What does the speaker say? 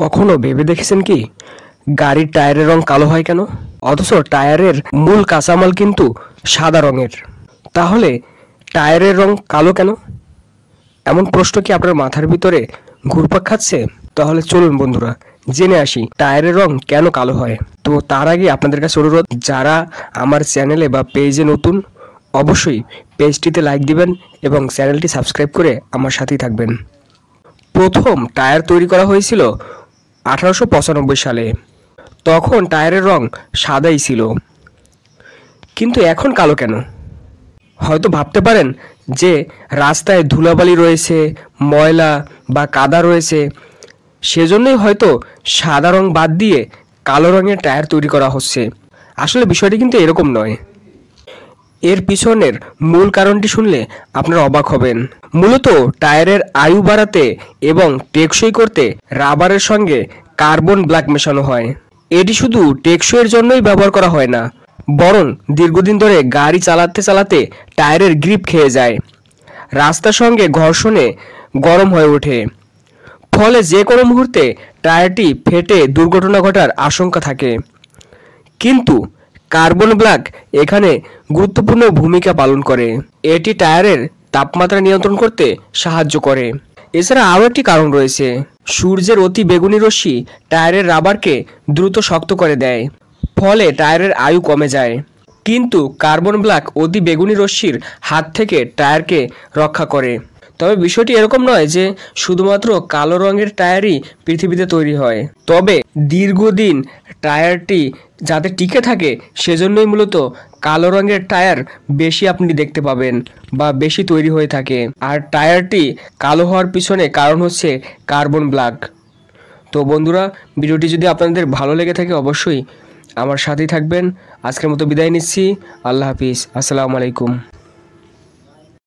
কখনো ভেবে দেখেছেন কি গাড়ির টায়ারের রং কালো হয় কেন অথচ টায়ারের মূল কাঁচামাল কিন্তু সাদা রঙের তাহলে টায়ারের রং কালো কেন এমন প্রশ্ন কি আপনার মাথার ভিতরে ঘুরপাক খাচ্ছে তাহলে চলুন বন্ধুরা জেনে আসি টায়ারের রং কেন কালো হয় তো তার আগে আপনাদের কাছে অনুরোধ যারা আমার চ্যানেলে বা পেজে নতুন অবশ্যই পেজটিতে লাইক দিবেন এবং চ্যানেলটি সাবস্ক্রাইব করে আমার সাথেই থাকবেন প্রথম টায়ার তৈরি করা হয়েছিল আঠারোশো সালে তখন টায়ারের রং সাদাই ছিল কিন্তু এখন কালো কেন হয়তো ভাবতে পারেন যে রাস্তায় ধুলাবালি রয়েছে ময়লা বা কাদা রয়েছে সেজন্যই হয়তো সাদা রং বাদ দিয়ে কালো রঙের টায়ার তৈরি করা হচ্ছে আসলে বিষয়টি কিন্তু এরকম নয় এর পিছনের মূল কারণটি শুনলে আপনারা অবাক হবেন মূলত টায়ারের আয়ু বাড়াতে এবং টেকসই করতে রাবারের সঙ্গে কার্বন ব্ল্যাক মেশানো হয় এটি শুধু টেকসইয়ের জন্যই ব্যবহার করা হয় না বরং দীর্ঘদিন ধরে গাড়ি চালাতে চালাতে টায়ারের গ্রিপ খেয়ে যায় রাস্তার সঙ্গে ঘর্ষণে গরম হয়ে ওঠে ফলে যে কোনো মুহূর্তে টায়ারটি ফেটে দুর্ঘটনা ঘটার আশঙ্কা থাকে কিন্তু কার্বন ব্ল্যাক এখানে গুরুত্বপূর্ণ ভূমিকা পালন করে এটি টায়ারের তাপমাত্রা নিয়ন্ত্রণ করতে সাহায্য করে এছাড়া আরও একটি কারণ রয়েছে সূর্যের অতি বেগুনি রশ্মি টায়ারের রাবারকে দ্রুত শক্ত করে দেয় ফলে টায়ারের আয়ু কমে যায় কিন্তু কার্বন ব্ল্যাক অতি বেগুনি রশ্মির হাত থেকে টায়ারকে রক্ষা করে তবে বিষয়টি এরকম নয় যে শুধুমাত্র কালো রঙের টায়ারই পৃথিবীতে তৈরি হয় তবে দীর্ঘদিন টায়ারটি যাতে টিকে থাকে সেজন্যই মূলত কালো রঙের টায়ার বেশি আপনি দেখতে পাবেন বা বেশি তৈরি হয়ে থাকে আর টায়ারটি কালো হওয়ার পিছনে কারণ হচ্ছে কার্বন ব্ল্যাক তো বন্ধুরা ভিডিওটি যদি আপনাদের ভালো লেগে থাকে অবশ্যই আমার সাথেই থাকবেন আজকের মতো বিদায় নিচ্ছি আল্লাহ হাফিজ আসসালামু আলাইকুম